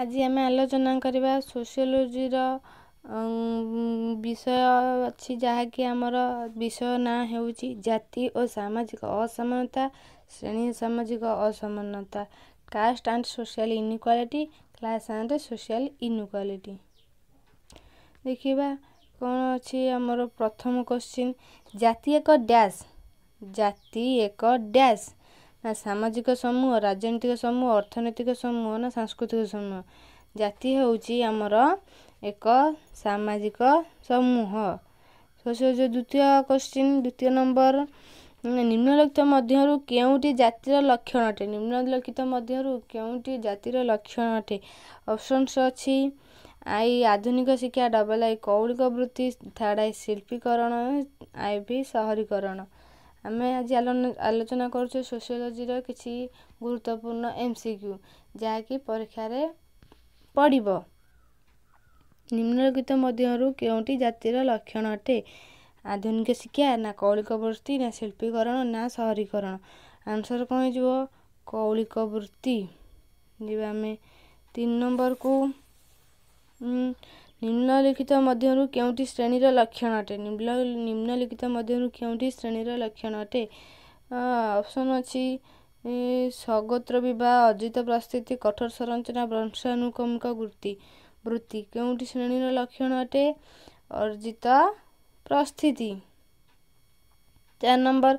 ଆଜି ଆମେ ଆଲୋଚନା କରିବା ସୋସିଓଲୋଜିର ବିଷୟ ଅଛି ଯାହାକି ଆମର ବିଷୟ ନାଁ ହେଉଛି ଜାତି ଓ ସାମାଜିକ ଅସମାନତା ଶ୍ରେଣୀ ସାମାଜିକ ଅସମାନତା caste and social inequality class and social inequality ଦେଖିବା କ'ଣ ଅଛି ଆମର ପ୍ରଥମ କୋଶ୍ଚିନ୍ ଜାତି ଏକ ଡ୍ୟାସ୍ ଜାତି ଏକ ଡ୍ୟାସ୍ ନା ସାମାଜିକ ସମୂହ ରାଜନୈତିକ ସମୂହ ଅର୍ଥନୈତିକ ସମୂହ ନା ସାଂସ୍କୃତିକ ସମୂହ ଜାତି ହେଉଛି ଆମର ଏକ ସାମାଜିକ ସମୂହ ଯେଉଁ ଦ୍ୱିତୀୟ କୋଶ୍ଚିନ୍ ଦ୍ୱିତୀୟ ନମ୍ବର ନିମ୍ନଲିଖିତ ମଧ୍ୟରୁ କେଉଁଟି ଜାତିର ଲକ୍ଷଣ ଅଟେ ନିମ୍ନଲିଖିତ ମଧ୍ୟରୁ କେଉଁଟି ଜାତିର ଲକ୍ଷଣ ଅଟେ ଅପସନ୍ସ ଅଛି ଆଇ ଆଧୁନିକ ଶିକ୍ଷା ଡବଲ୍ ଆଇ କୌଳିକ ବୃତ୍ତି ଥାର୍ଡ଼ ଆଇ ଶିଳ୍ପୀକରଣ ଆଇ ବି ସହରୀକରଣ ଆମେ ଆଜି ଆଲୋଚନା କରୁଛୁ ସୋସିଓଲୋଜିର କିଛି ଗୁରୁତ୍ୱପୂର୍ଣ୍ଣ ଏମ୍ ସି କ୍ୟୁ ଯାହାକି ପରୀକ୍ଷାରେ ପଡ଼ିବ ନିମ୍ନଲିଖିତ ମଧ୍ୟରୁ କେଉଁଟି ଜାତିର ଲକ୍ଷଣ ଅଟେ ଆଧୁନିକ ଶିକ୍ଷା ନା କୌଳିକ ବୃତ୍ତି ନା ଶିଳ୍ପୀକରଣ ନା ସହରୀକରଣ ଆନ୍ସର୍ କ'ଣ ହେଇଯିବ କୌଳିକ ବୃତ୍ତି ଯିବା ଆମେ ତିନି ନମ୍ବରକୁ ନିମ୍ନଲିଖିତ ମଧ୍ୟରୁ କେଉଁଠି ଶ୍ରେଣୀର ଲକ୍ଷଣ ଅଟେ ନିମ୍ନଲିଖିତ ମଧ୍ୟରୁ କେଉଁଠି ଶ୍ରେଣୀର ଲକ୍ଷଣ ଅଟେ ଅପସନ୍ ଅଛି ସଗୋତ୍ର ବିବାହ ଅର୍ଜିତ ପ୍ରସ୍ତୁତି କଠୋର ସଂରଚନା ବଂଶାନୁକ୍ରମିକ ବୃତ୍ତି ବୃତ୍ତି କେଉଁଠି ଶ୍ରେଣୀର ଲକ୍ଷଣ ଅଟେ ଅର୍ଜିତ ପ୍ରସ୍ଥିତି ଚାରି ନମ୍ବର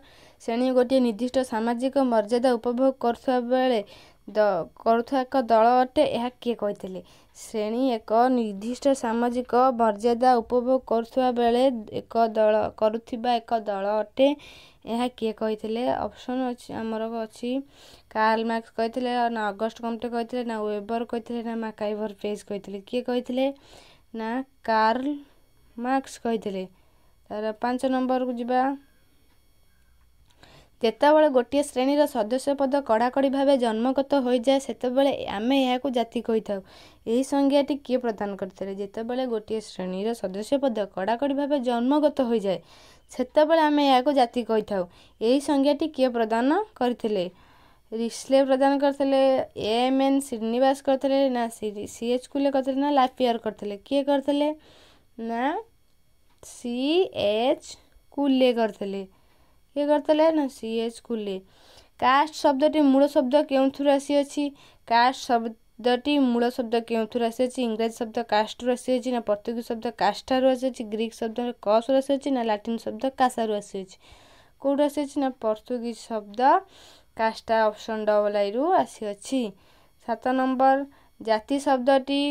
ଶ୍ରେଣୀ ଗୋଟିଏ ନିର୍ଦ୍ଦିଷ୍ଟ ସାମାଜିକ ମର୍ଯ୍ୟାଦା ଉପଭୋଗ କରୁଥିବା ବେଳେ ଦ କରୁଥିବା ଏକ ଦଳ ଅଟେ ଏହା କିଏ କହିଥିଲେ ଶ୍ରେଣୀ ଏକ ନିର୍ଦ୍ଦିଷ୍ଟ ସାମାଜିକ ମର୍ଯ୍ୟାଦା ଉପଭୋଗ କରୁଥିବା ବେଳେ ଏକ ଦଳ କରୁଥିବା ଏକ ଦଳ ଅଟେ ଏହା କିଏ କହିଥିଲେ ଅପସନ୍ ଅଛି ଆମର ଅଛି କାର୍ଲ ମାର୍କସ୍ କହିଥିଲେ ନା ଅଗଷ୍ଟ କମ୍ପ୍ଟେ କହିଥିଲେ ନା ୱେବର୍ କହିଥିଲେ ନା ମାକାଇଭର୍ ପେଜ୍ କହିଥିଲେ କିଏ କହିଥିଲେ ନା କାର୍ଲ ମାର୍କସ୍ କହିଥିଲେ ତା'ର ପାଞ୍ଚ ନମ୍ବରକୁ ଯିବା ଯେତେବେଳେ ଗୋଟିଏ ଶ୍ରେଣୀର ସଦସ୍ୟ ପଦ କଡ଼ାକଡ଼ି ଭାବେ ଜନ୍ମଗତ ହୋଇଯାଏ ସେତେବେଳେ ଆମେ ଏହାକୁ ଜାତି କହିଥାଉ ଏହି ସଂଜ୍ଞାଟି କିଏ ପ୍ରଦାନ କରିଥିଲେ ଯେତେବେଳେ ଗୋଟିଏ ଶ୍ରେଣୀର ସଦସ୍ୟ ପଦ କଡ଼ାକଡ଼ି ଭାବେ ଜନ୍ମଗତ ହୋଇଯାଏ ସେତେବେଳେ ଆମେ ଏହାକୁ ଜାତି କହିଥାଉ ଏହି ସଂଜ୍ଞାଟି କିଏ ପ୍ରଦାନ କରିଥିଲେ ରିସ୍ଲେ ପ୍ରଦାନ କରିଥିଲେ ଏମ୍ ଏନ୍ ଶ୍ରୀନିବାସ କରିଥିଲେ ନା ସି ଏଚ୍ କୁଲେ କରିଥିଲେ ନା ଲାପିଆର କରିଥିଲେ କିଏ କରିଥିଲେ ନା ସି ଏଚ୍ କୁଲେ କରିଥିଲେ ଇଏ କରିଦେଲେ ନା ସି ଏଚ୍ କୁଲି କାଷ୍ଟ ଶବ୍ଦଟି ମୂଳ ଶବ୍ଦ କେଉଁଥିରୁ ଆସିଅଛି କାଷ୍ଟ ଶବ୍ଦଟି ମୂଳ ଶବ୍ଦ କେଉଁଥିରୁ ଆସିଅଛି ଇଂରାଜୀ ଶବ୍ଦ କାଷ୍ଟରୁ ଆସିଅଛି ନା ପର୍ତ୍ତୁଗୀଜ ଶବ୍ଦ କାଷ୍ଠାରୁ ଆସିଅଛି ଗ୍ରୀକ୍ ଶବ୍ଦ କସ୍ରୁ ଆସିଅଛି ନା ଲାଟିନ୍ ଶବ୍ଦ କାସାରୁ ଆସିଅଛି କେଉଁଠୁ ଆସିଅଛି ନା ପର୍ତ୍ତୁଗୀଜ ଶବ୍ଦ କାଷ୍ଟା ଅପସନ୍ ଡବଲ୍ ଆଇରୁ ଆସିଅଛି ସାତ ନମ୍ବର ଜାତି ଶବ୍ଦଟି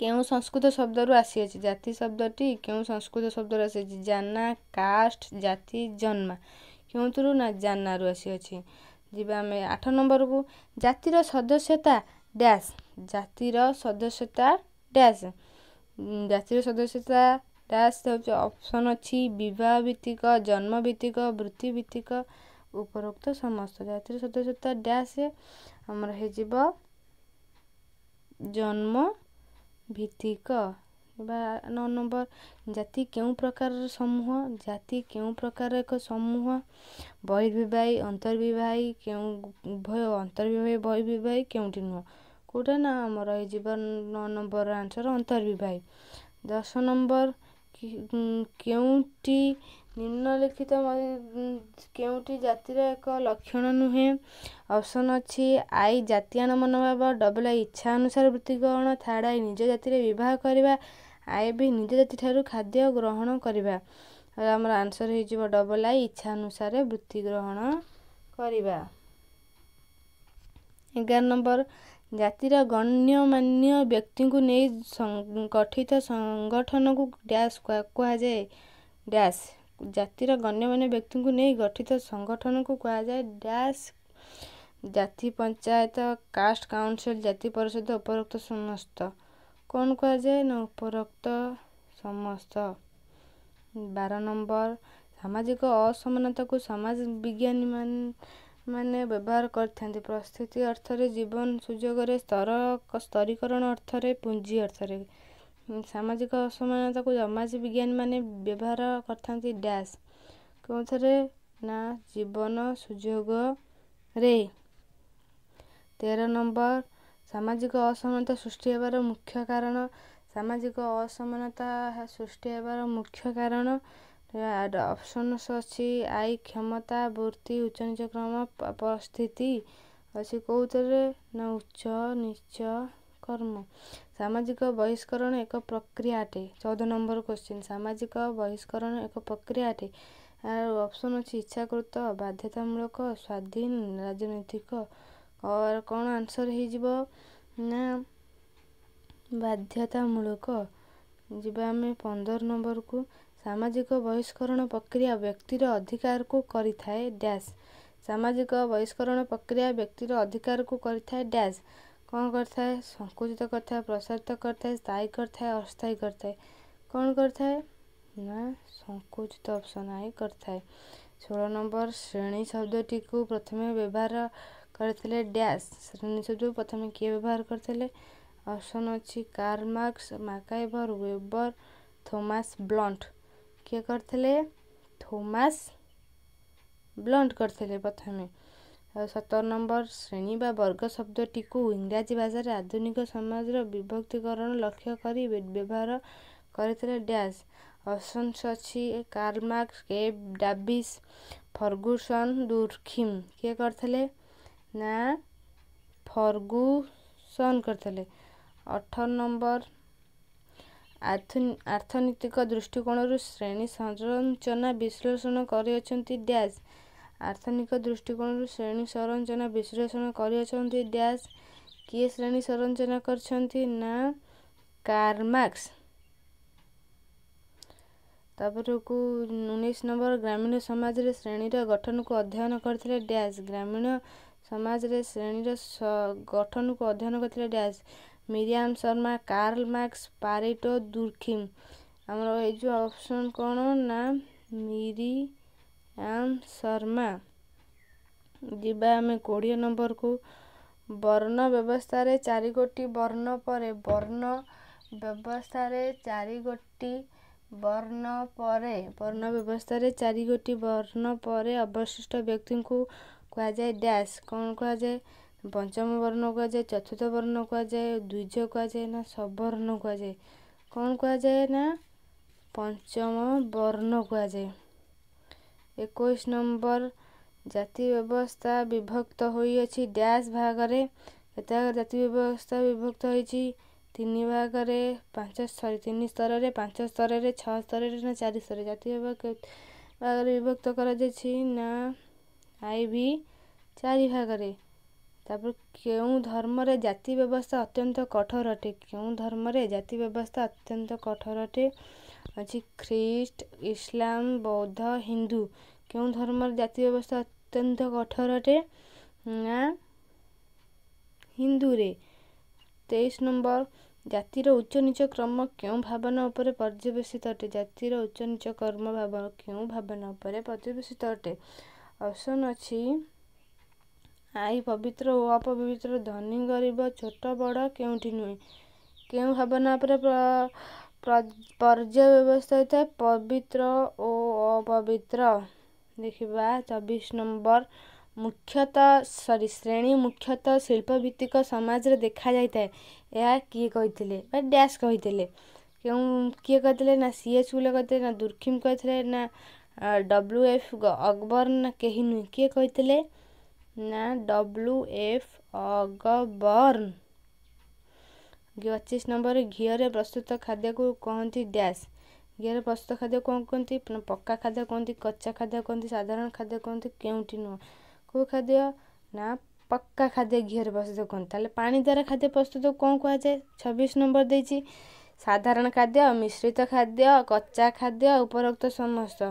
କେଉଁ ସଂସ୍କୃତ ଶବ୍ଦରୁ ଆସିଅଛି ଜାତି ଶବ୍ଦଟି କେଉଁ ସଂସ୍କୃତ ଶବ୍ଦରୁ ଆସିଅଛି ଜାନା କାଷ୍ଟ ଜାତି ଜନ୍ମା କେଉଁଥିରୁ ନା ଜାନାରୁ ଆସିଅଛି ଯିବା ଆମେ ଆଠ ନମ୍ବରକୁ ଜାତିର ସଦସ୍ୟତା ଡ୍ୟାସ୍ ଜାତିର ସଦସ୍ୟତା ଡ୍ୟାସ୍ ଜାତିର ସଦସ୍ୟତା ଡ୍ୟାସ୍ ହେଉଛି ଅପସନ୍ ଅଛି ବିବାହ ଭିତ୍ତିକ ଜନ୍ମ ଭିତ୍ତିକ ବୃତ୍ତି ଭିତ୍ତିକ ଉପରୋକ୍ତ ସମସ୍ତ ଜାତିର ସଦସ୍ୟତା ଡ୍ୟାସ୍ ଆମର ହେଇଯିବ ଜନ୍ମ ଭିତ୍ତିକ ବା ନଅ ନମ୍ବର ଜାତି କେଉଁ ପ୍ରକାରର ସମୂହ ଜାତି କେଉଁ ପ୍ରକାର ଏକ ସମୂହ ବହିର୍ବିବାହୀ ଅନ୍ତର୍ବିବାହୀ କେଉଁ ଉଭୟ ଅନ୍ତର୍ବିବାହୀ ବହିର୍ବିବାହୀ କେଉଁଠି ନୁହଁ କେଉଁଟା ନା ଆମର ହେଇଯିବ ନଅ ନମ୍ବର ଆନ୍ସର୍ ଅନ୍ତର୍ବିବାହୀ ଦଶ ନମ୍ବର କେଉଁଠି ନିମ୍ନଲିଖିତ କେଉଁଠି ଜାତିର ଏକ ଲକ୍ଷଣ ନୁହେଁ ଅପସନ୍ ଅଛି ଆଇ ଜାତିଆନ ମନୋଭାବ ଡବଲ୍ ଆଇ ଇଚ୍ଛା ଅନୁସାରେ ବୃତ୍ତି ଗ୍ରହଣ ଥାର୍ଡ଼ ଆଇ ନିଜ ଜାତିରେ ବିବାହ କରିବା ଆଇ ବି ନିଜ ଜାତି ଠାରୁ ଖାଦ୍ୟ ଗ୍ରହଣ କରିବା ଆମର ଆନ୍ସର ହେଇଯିବ ଡବଲ୍ ଆଇ ଇଚ୍ଛା ଅନୁସାରେ ବୃତ୍ତି ଗ୍ରହଣ କରିବା ଏଗାର ନମ୍ବର ଜାତିର ଗଣ୍ୟମାନ୍ୟ ବ୍ୟକ୍ତିଙ୍କୁ ନେଇ ଗଠିତ ସଂଗଠନକୁ ଡ୍ୟାସ୍ କୁହାଯାଏ ଡ୍ୟାସ୍ ଜାତିର ଗଣ୍ୟମାନ୍ୟ ବ୍ୟକ୍ତିଙ୍କୁ ନେଇ ଗଠିତ ସଂଗଠନକୁ କୁହାଯାଏ ଡ୍ୟାସ୍ ଜାତି ପଞ୍ଚାୟତ କାଷ୍ଟ କାଉନସିଲ୍ ଜାତି ପରିଷଦ ଉପରୋକ୍ତ ସମସ୍ତ କ'ଣ କୁହାଯାଏ ନା ଉପରୋକ୍ତ ସମସ୍ତ ବାର ନମ୍ବର ସାମାଜିକ ଅସମାନତାକୁ ସମାଜ ବିଜ୍ଞାନୀ ମାନେ ବ୍ୟବହାର କରିଥାନ୍ତି ପ୍ରସ୍ତୁତି ଅର୍ଥରେ ଜୀବନ ସୁଯୋଗରେ ସ୍ତର ସ୍ତରୀକରଣ ଅର୍ଥରେ ପୁଞ୍ଜି ଅର୍ଥରେ ସାମାଜିକ ଅସମାନତାକୁ ଜମାଜି ବିଜ୍ଞାନୀମାନେ ବ୍ୟବହାର କରିଥାନ୍ତି ଡ୍ୟାସ୍ କେଉଁଥିରେ ନା ଜୀବନ ସୁଯୋଗରେ ତେର ନମ୍ବର ସାମାଜିକ ଅସମାନତା ସୃଷ୍ଟି ହେବାର ମୁଖ୍ୟ କାରଣ ସାମାଜିକ ଅସମାନତା ସୃଷ୍ଟି ହେବାର ମୁଖ୍ୟ କାରଣ ଅପସନ୍ସ ଅଛି ଆଇ କ୍ଷମତା ବୃତ୍ତି ଉଚ୍ଚନୀଚକ୍ରମ ପରିସ୍ଥିତି ଅଛି କେଉଁଥିରେ ନା ଉଚ୍ଚ ନୀଚ କର୍ମ ସାମାଜିକ ବହିଷ୍କରଣ ଏକ ପ୍ରକ୍ରିୟା ଅଟେ ଚଉଦ ନମ୍ବର କୋଶ୍ଚିନ୍ ସାମାଜିକ ବହିଷ୍କରଣ ଏକ ପ୍ରକ୍ରିୟା ଅଟେ ଏହାର ଅପସନ୍ ଅଛି ଇଚ୍ଛାକୃତ ବାଧ୍ୟତାମୂଳକ ସ୍ୱାଧୀନ ରାଜନୈତିକ କ'ଣ ଆନ୍ସର ହେଇଯିବ ନା ବାଧ୍ୟତାମୂଳକ ଯିବା ଆମେ ପନ୍ଦର ନମ୍ବରକୁ ସାମାଜିକ ବହିଷ୍କରଣ ପ୍ରକ୍ରିୟା ବ୍ୟକ୍ତିର ଅଧିକାରକୁ କରିଥାଏ ଡ୍ୟାସ୍ ସାମାଜିକ ବହିଷ୍କରଣ ପ୍ରକ୍ରିୟା ବ୍ୟକ୍ତିର ଅଧିକାରକୁ କରିଥାଏ ଡ୍ୟାସ୍ कम गरिचित गरि प्रसारित गरियी गरि सङ्कुचित अप्सन है गरिए षोह नंबर श्रेणी शब्द को प्रथमे व्यवहार डैश श्रेणी शब्द प्रथम कि व्यवहार गरि मार्क्स अच्छा वेबर वेभर ब्लंट ब्लन्ट कि गरिमास ब्लंट गरि प्रथमे ସତର ନମ୍ବର ଶ୍ରେଣୀ ବା ବର୍ଗ ଶବ୍ଦଟିକୁ ଇଂରାଜୀ ଭାଷାରେ ଆଧୁନିକ ସମାଜର ବିଭକ୍ତିକରଣ ଲକ୍ଷ୍ୟ କରି ବ୍ୟବହାର କରିଥିଲେ ଡ୍ୟାସ୍ ଅପସନ୍ସ ଅଛି Karl Marx Kev Davis Ferguson Durkheim କିଏ କରିଥିଲେ ନା ଫର୍ଗୁସନ୍ କରିଥିଲେ ଅଠର ନମ୍ବର ଆର୍ଥନୀତିକ ଦୃଷ୍ଟିକୋଣରୁ ଶ୍ରେଣୀ ସଂରଚନା ବିଶ୍ଳେଷଣ କରିଅଛନ୍ତି ଡ୍ୟାସ୍ ଆର୍ଥନିକ ଦୃଷ୍ଟିକୋଣରୁ ଶ୍ରେଣୀ ସଂରଚନା ବିଶ୍ଳେଷଣ କରିଅଛନ୍ତି ଡ୍ୟାସ୍ କିଏ ଶ୍ରେଣୀ ସଂରଚନା କରିଛନ୍ତି ନା କାରମାକ୍ସ ତାପରକୁ ଉଣେଇଶ ନମ୍ବର ଗ୍ରାମୀଣ ସମାଜରେ ଶ୍ରେଣୀର ଗଠନକୁ ଅଧ୍ୟୟନ କରିଥିଲେ ଡ୍ୟାସ୍ ଗ୍ରାମୀଣ ସମାଜରେ ଶ୍ରେଣୀର ଗଠନକୁ ଅଧ୍ୟୟନ କରିଥିଲେ dash Miriam Sharma Karl Marx Pareto Durkheim ଆମର ଏଇ ଯେଉଁ ଅପସନ୍ କ'ଣ ନା ମିରି ଏମ୍ ଶର୍ମା ଯିବା ଆମେ କୋଡ଼ିଏ ନମ୍ବରକୁ ବର୍ଣ୍ଣ ବ୍ୟବସ୍ଥାରେ ଚାରି ଗୋଟି ବର୍ଣ୍ଣ ପରେ ବର୍ଣ୍ଣ ବ୍ୟବସ୍ଥାରେ ଚାରି ଗୋଟି ବର୍ଣ୍ଣ ପରେ ବର୍ଣ୍ଣ ବ୍ୟବସ୍ଥାରେ ଚାରି ଗୋଟି ବର୍ଣ୍ଣ ପରେ ଅବଶିଷ୍ଟ ବ୍ୟକ୍ତିଙ୍କୁ କୁହାଯାଏ ଡ୍ୟାସ୍ କ'ଣ କୁହାଯାଏ ପଞ୍ଚମ ବର୍ଣ୍ଣ କୁହାଯାଏ ଚତୁର୍ଥ ବର୍ଣ୍ଣ କୁହାଯାଏ ଦ୍ୱିଜ କୁହାଯାଏ ନା ସବର୍ଣ୍ଣ କୁହାଯାଏ କ'ଣ କୁହାଯାଏ ନା ପଞ୍ଚମ ବର୍ଣ୍ଣ କୁହାଯାଏ ଏକୋଇଶ ନମ୍ବର ଜାତି ବ୍ୟବସ୍ଥା ବିଭକ୍ତ ହୋଇଅଛି ଡ୍ୟାସ୍ ଭାଗରେ କେତେ ଜାତି ବ୍ୟବସ୍ଥା ବିଭକ୍ତ ହୋଇଛି ତିନି ଭାଗରେ ପାଞ୍ଚ ସରି ତିନି ସ୍ତରରେ ପାଞ୍ଚ ସ୍ତରରେ ଛଅ ସ୍ତରରେ ନା ଚାରି ସ୍ତରରେ ଜାତି ଭାଗରେ ବିଭକ୍ତ କରାଯାଇଛି ନା ଆଇ ଭି ଚାରି ଭାଗରେ ତା'ପରେ କେଉଁ ଧର୍ମରେ ଜାତି ବ୍ୟବସ୍ଥା ଅତ୍ୟନ୍ତ କଠୋର ଅଟେ କେଉଁ ଧର୍ମରେ ଜାତି ବ୍ୟବସ୍ଥା ଅତ୍ୟନ୍ତ କଠୋର ଅଟେ ଅଛି ଖ୍ରୀଷ୍ଟ ଇସଲାମ ବୌଦ୍ଧ ହିନ୍ଦୁ କେଉଁ ଧର୍ମରେ ଜାତି ବ୍ୟବସ୍ଥା ଅତ୍ୟନ୍ତ କଠୋର ଅଟେ ନା ହିନ୍ଦୁରେ ତେଇଶ ନମ୍ବର ଜାତିର ଉଚ୍ଚ ନିଚ କ୍ରମ କେଉଁ ଭାବନା ଉପରେ ପର୍ଯ୍ୟବେସିତ ଅଟେ ଜାତିର ଉଚ୍ଚ ନିଚ କର୍ମ ଭାବ କେଉଁ ଭାବନା ଉପରେ ପର୍ଯ୍ୟବେସିତ ଅଟେ ଅପସନ୍ ଅଛି ଆଇ ପବିତ୍ର ଓ ଅପବିତ୍ର ଧନୀ ଗରିବ ଛୋଟ ବଡ଼ କେଉଁଠି ନୁହେଁ କେଉଁ ଭାବନା ଉପରେ ପର୍ଯ୍ୟବ୍ୟବସ୍ଥା ହୋଇଥାଏ ପବିତ୍ର ଓ ଅପବିତ୍ର ଦେଖିବା ଚବିଶ ନମ୍ବର ମୁଖ୍ୟତଃ ସରି ଶ୍ରେଣୀ ମୁଖ୍ୟତଃ ଶିଳ୍ପଭିତ୍ତିକ ସମାଜରେ ଦେଖାଯାଇଥାଏ ଏହା କିଏ କହିଥିଲେ ବା ଡ୍ୟାସ୍ କହିଥିଲେ କେଉଁ କିଏ କହିଥିଲେ ନା ସି ଏଚ୍ ଗୁଲେ କହିଥିଲେ ନା ଦୁର୍ଖିମ୍ କହିଥିଲେ ନା ଡବ୍ଲ୍ୟୁ ଏଫ୍ ଅକବର ନା କେହି ନୁହେଁ କିଏ କହିଥିଲେ ନା ଡବ୍ଲୁ ଏଫ୍ ଅଗବର୍ଣ୍ଣ ପଚିଶ ନମ୍ବର ଘିଅରେ ପ୍ରସ୍ତୁତ ଖାଦ୍ୟକୁ କହନ୍ତି ଡ୍ୟାସ୍ ଘିଅରେ ପ୍ରସ୍ତୁତ ଖାଦ୍ୟ କ'ଣ କୁହନ୍ତି ପକ୍କା ଖାଦ୍ୟ କୁହନ୍ତି କଚା ଖାଦ୍ୟ କୁହନ୍ତି ସାଧାରଣ ଖାଦ୍ୟ କୁହନ୍ତି କେଉଁଠି ନୁହଁ କେଉଁ ଖାଦ୍ୟ ନା ପକ୍କା ଖାଦ୍ୟ ଘିଅରେ ପ୍ରସ୍ତୁତ କୁହନ୍ତି ତାହେଲେ ପାଣି ଦ୍ୱାରା ଖାଦ୍ୟ ପ୍ରସ୍ତୁତ କ'ଣ କୁହାଯାଏ ଛବିଶ ନମ୍ବର ଦେଇଛି ସାଧାରଣ ଖାଦ୍ୟ ମିଶ୍ରିତ ଖାଦ୍ୟ କଚା ଖାଦ୍ୟ ଉପରୋକ୍ତ ସମସ୍ତ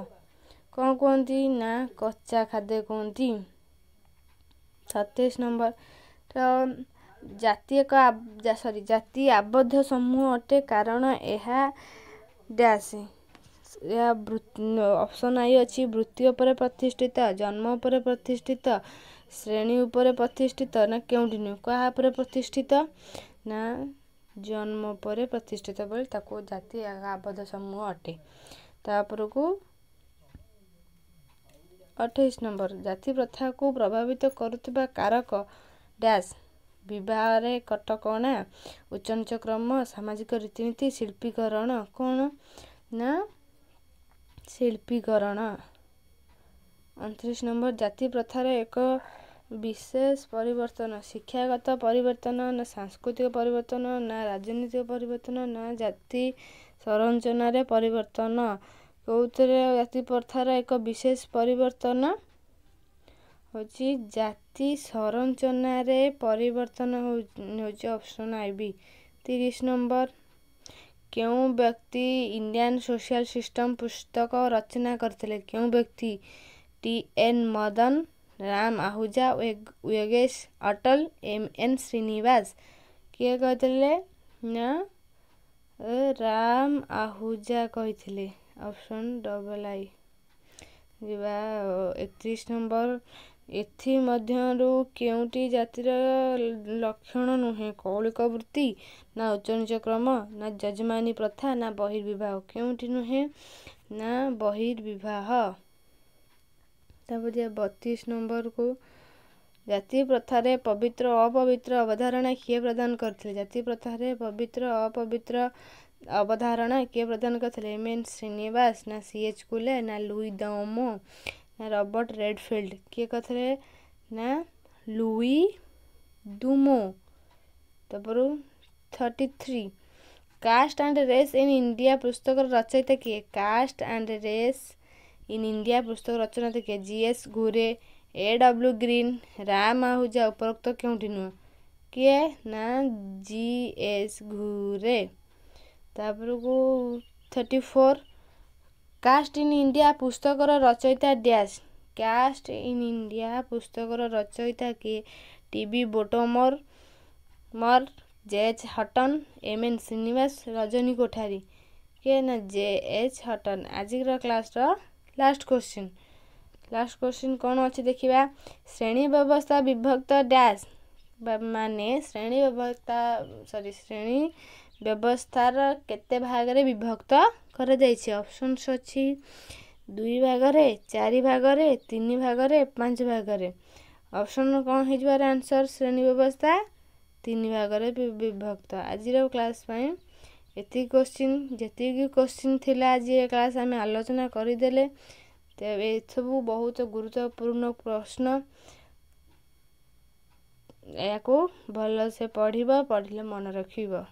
କ'ଣ କୁହନ୍ତି ନା କଚା ଖାଦ୍ୟ କୁହନ୍ତି ଛତିଶ ନମ୍ବର ତ ଜାତି ଏକ ସରି ଜାତି ଆବଦ୍ଧ ସମୂହ ଅଟେ କାରଣ ଏହା ଡ୍ୟାସ୍ ଏହା ଅପସନ୍ ଆଇ ଅଛି ବୃତ୍ତି ଉପରେ ପ୍ରତିଷ୍ଠିତ ଜନ୍ମ ଉପରେ ପ୍ରତିଷ୍ଠିତ ଶ୍ରେଣୀ ଉପରେ ପ୍ରତିଷ୍ଠିତ ନା କେଉଁଠି ନୁହେଁ କାହା ଉପରେ ପ୍ରତିଷ୍ଠିତ ନା ଜନ୍ମ ଉପରେ ପ୍ରତିଷ୍ଠିତ ବୋଲି ତାକୁ ଜାତି ଆବଦ୍ଧ ସମୂହ ଅଟେ ତା ଉପରକୁ ଅଠେଇଶ ନମ୍ବର ଜାତି ପ୍ରଥାକୁ ପ୍ରଭାବିତ କରୁଥିବା କାରକ ଡ୍ୟାସ୍ ବିବାହରେ କଟକଣା ଉଚ୍ଚ କ୍ରମ ସାମାଜିକ ରୀତିନୀତି ଶିଳ୍ପୀକରଣ କ'ଣ ନା ଶିଳ୍ପୀକରଣ ଅଣତିରିଶ ନମ୍ବର ଜାତି ପ୍ରଥାର ଏକ ବିଶେଷ ପରିବର୍ତ୍ତନ ଶିକ୍ଷାଗତ ପରିବର୍ତ୍ତନ ନା ସାଂସ୍କୃତିକ ପରିବର୍ତ୍ତନ ନା ରାଜନୈତିକ ପରିବର୍ତ୍ତନ ନା ଜାତି ସଂରଚନାରେ ପରିବର୍ତ୍ତନ କେଉଁଥିରେ ଜାତି ପ୍ରଥାର ଏକ ବିଶେଷ ପରିବର୍ତ୍ତନ ହେଉଛି ଜାତି ସଂରଚନାରେ ପରିବର୍ତ୍ତନ ହେଉଛି ଅପସନ୍ ଆଇ ବି ତିରିଶ ନମ୍ବର କେଉଁ ବ୍ୟକ୍ତି ଇଣ୍ଡିଆନ୍ ସୋସିଆଲ୍ ସିଷ୍ଟମ୍ ପୁସ୍ତକ ରଚନା କରିଥିଲେ କେଉଁ ବ୍ୟକ୍ତି T N Madan Ram Ahuja Yogesh Atal M N Srinivas କିଏ କହିଥିଲେ ନା ରାମ ଆହୁଜା କହିଥିଲେ অপশন ডাবল আই जीवा 31 নম্বৰ ইতি মধ্যৰ কিউটি জাতিৰ লক্ষণ নহে কলকৰুতি না উচ্চন চক্রমা না जजमानी প্ৰথা না বহির্বিৱাহ কিউটি নহে না বহির্বিৱাহ তাৰপিছ 32 নম্বৰ কো জাতি প্ৰথাৰে পবিত্ৰ অপবিত্ৰ অৱধাৰণা হে প্ৰদান কৰে জাতি প্ৰথাৰে পবিত্ৰ অপবিত্ৰ ଅବଧାରଣା କିଏ ପ୍ରଦାନ କରିଥିଲେ ଏମ୍ ଏନ୍ ଶ୍ରୀନିବାସ ନା ସି ଏଚ୍ କୁଲେ ନା ଲୁଇ ଦମୋ ନା ରବର୍ଟ ରେଡ଼ଫିଲ୍ଡ କିଏ କରିଥିଲେ ନା ଲୁଇ ଦୁମୋ ତାପରୁ thirty three caste and race in India ପୁସ୍ତକର ରଚୟିତା କିଏ caste and race in India ପୁସ୍ତକ ରଚନା କିଏ G S Ghurye A W Green Ram Ahuja ଉପରୋକ୍ତ କେଉଁଠି ନୁହଁ କିଏ ନା ଜି ଏସ୍ ଘୁରେ ତାପରକୁ thirty four caste in India ପୁସ୍ତକର ରଚୟିତା ଡ୍ୟାସ୍ କାଷ୍ଟ ଇନ୍ ଇଣ୍ଡିଆ ପୁସ୍ତକର ରଚୟିତା କିଏ ଟି ଭି ବୋଟମର ମର୍ JH Hutton M N Srinivas Rajni Kothari କିଏ ନା ଜେ ଏଚ୍ ହଟନ୍ ଆଜିର କ୍ଲାସ୍ର ଲାଷ୍ଟ କୋଶ୍ଚିନ୍ ଲାଷ୍ଟ କୋଶ୍ଚିନ୍ କ'ଣ ଅଛି ଦେଖିବା ଶ୍ରେଣୀ ବ୍ୟବସ୍ଥା ବିଭକ୍ତ ଡ୍ୟାସ୍ ମାନେ ଶ୍ରେଣୀ ବ୍ୟବସ୍ଥା ସରି ଶ୍ରେଣୀ ବ୍ୟବସ୍ଥାର କେତେ ଭାଗରେ ବିଭକ୍ତ କରାଯାଇଛି ଅପସନ୍ସ ଅଛି ଦୁଇ ଭାଗରେ ଚାରି ଭାଗରେ ତିନି ଭାଗରେ ପାଞ୍ଚ ଭାଗରେ ଅପସନ୍ କ'ଣ ହେଇଯିବାର ଆନ୍ସର୍ ଶ୍ରେଣୀ ବ୍ୟବସ୍ଥା ତିନି ଭାଗରେ ବିଭକ୍ତ ଆଜିର କ୍ଲାସ୍ ପାଇଁ ଏତିକି କୋଶ୍ଚିନ୍ ଯେତିକି କୋଶ୍ଚିନ୍ ଥିଲା ଆଜି ଏ କ୍ଲାସ୍ ଆମେ ଆଲୋଚନା କରିଦେଲେ ତେବେ ଏସବୁ ବହୁତ ଗୁରୁତ୍ୱପୂର୍ଣ୍ଣ ପ୍ରଶ୍ନ ଏହାକୁ ଭଲସେ ପଢ଼ିବ ପଢ଼ିଲେ ମନେ ରଖିବ